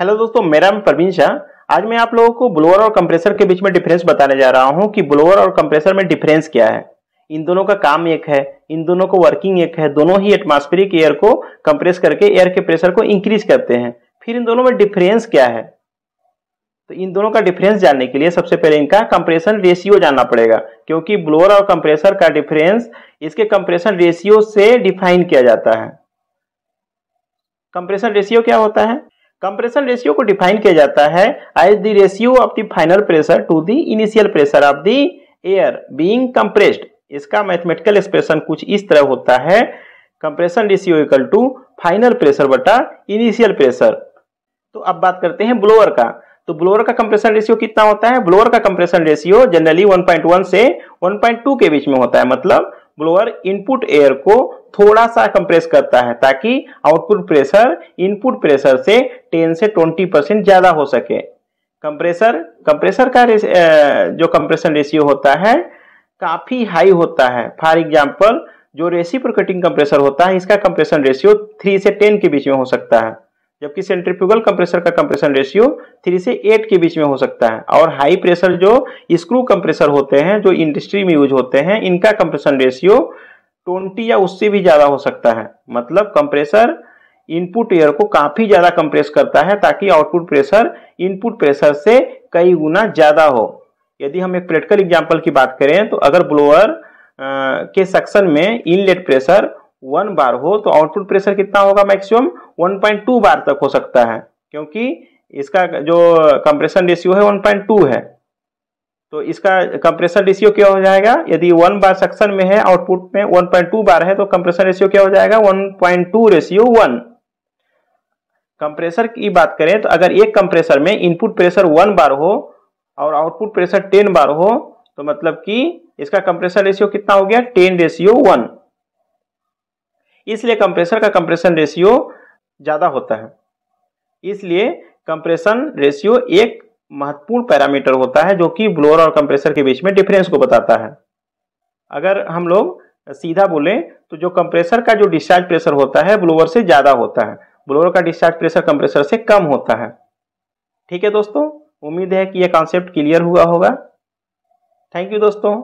hello दोस्तों मेरा नाम प्रवीण शाह आज मैं आप लोगों को ब्लोअर और कंप्रेसर के बीच में डिफरेंस बताने जा रहा हूं कि ब्लोअर और कंप्रेसर में डिफरेंस क्या है इन दोनों का काम एक है इन दोनों को वर्किंग एक है दोनों ही एटमॉस्फेरिक एयर को कंप्रेस करके एयर के प्रेशर को इंक्रीज करते हैं फिर इन दोनों में डिफरेंस क्या है तो इन दोनों का डिफरेंस जानने के लिए सबसे पहले इनका कंप्रेशन रेशियो जानना पड़ेगा क्योंकि ब्लोअर और कंप्रेसर का डिफरेंस इसके कंप्रेशन रेशियो से डिफाइन किया जाता है कंप्रेशन रेशियो क्या होता है कंप्रेशन रेशियो को डिफाइन किया जाता है as the ratio of the final pressure to the initial pressure of the air being compressed इसका मैथमेटिकल एक्सप्रेशन कुछ इस तरह होता है compression ratio equal to final pressure बटा इनिशियल प्रेशर तो अब बात करते हैं ब्लोअर का तो ब्लोअर का कंप्रेशन रेशियो कितना होता है ब्लोअर का कंप्रेशन रेशियो जनरली 1.1 से 1.2 के बीच में होता है मतलब ब्लोअर इनपुट एयर को थोड़ा सा कंप्रेस करता है ताकि आउटपुट प्रेशर इनपुट प्रेशर से 10 से 20 परसेंट ज़्यादा हो सके कंप्रेसर कंप्रेसर का जो कंप्रेशन रेशियो होता है काफ़ी हाई होता है फॉर एग्जाम्पल जो रेसिप्रोकेटिंग कंप्रेसर होता है इसका कंप्रेशन रेशियो थ्री से टेन के बीच में हो सकता है जबकि सेंट्रीफ्यूगल कंप्रेसर का कंप्रेशन रेशियो थ्री से एट के बीच में हो सकता है और हाई प्रेशर जो स्क्रू कंप्रेसर होते हैं जो इंडस्ट्री में यूज होते हैं इनका कंप्रेशन रेशियो ट्वेंटी या उससे भी ज़्यादा हो सकता है मतलब कंप्रेसर इनपुट एयर को काफ़ी ज़्यादा कंप्रेस करता है ताकि आउटपुट प्रेशर इनपुट प्रेशर से कई गुना ज़्यादा हो यदि हम एक प्रैक्टिकल एग्जाम्पल की बात करें तो अगर ब्लोअर के सेक्शन में इनलेट प्रेशर वन बार हो तो आउटपुट प्रेशर कितना होगा मैक्सिमम 1.2 बार तक हो सकता है क्योंकि इसका जो कंप्रेशन रेशियो है टू है तो इसका कंप्रेसर रेशियो क्या हो जाएगा यदि वन बार सक्शन में है आउटपुट में टू बार है तो कंप्रेसर रेशियो क्या हो जाएगा टू रेशियो वन कंप्रेसर की बात करें तो अगर एक कंप्रेसर में इनपुट प्रेशर वन बार हो और आउटपुट प्रेशर टेन बार हो तो मतलब कि इसका कंप्रेसर रेशियो कितना हो गया टेन रेशियो वन इसलिए कंप्रेसर का कंप्रेशन रेशियो ज़्यादा होता है इसलिए कंप्रेशन रेशियो एक महत्वपूर्ण पैरामीटर होता है जो कि ब्लोअर और कंप्रेसर के बीच में डिफरेंस को बताता है अगर हम लोग सीधा बोले तो जो कंप्रेसर का जो डिस्चार्ज प्रेशर होता है ब्लोअर से ज़्यादा होता है ब्लोअर का डिस्चार्ज प्रेशर कंप्रेसर से कम होता है ठीक है दोस्तों उम्मीद है कि यह कॉन्सेप्ट क्लियर हुआ होगा थैंक यू दोस्तों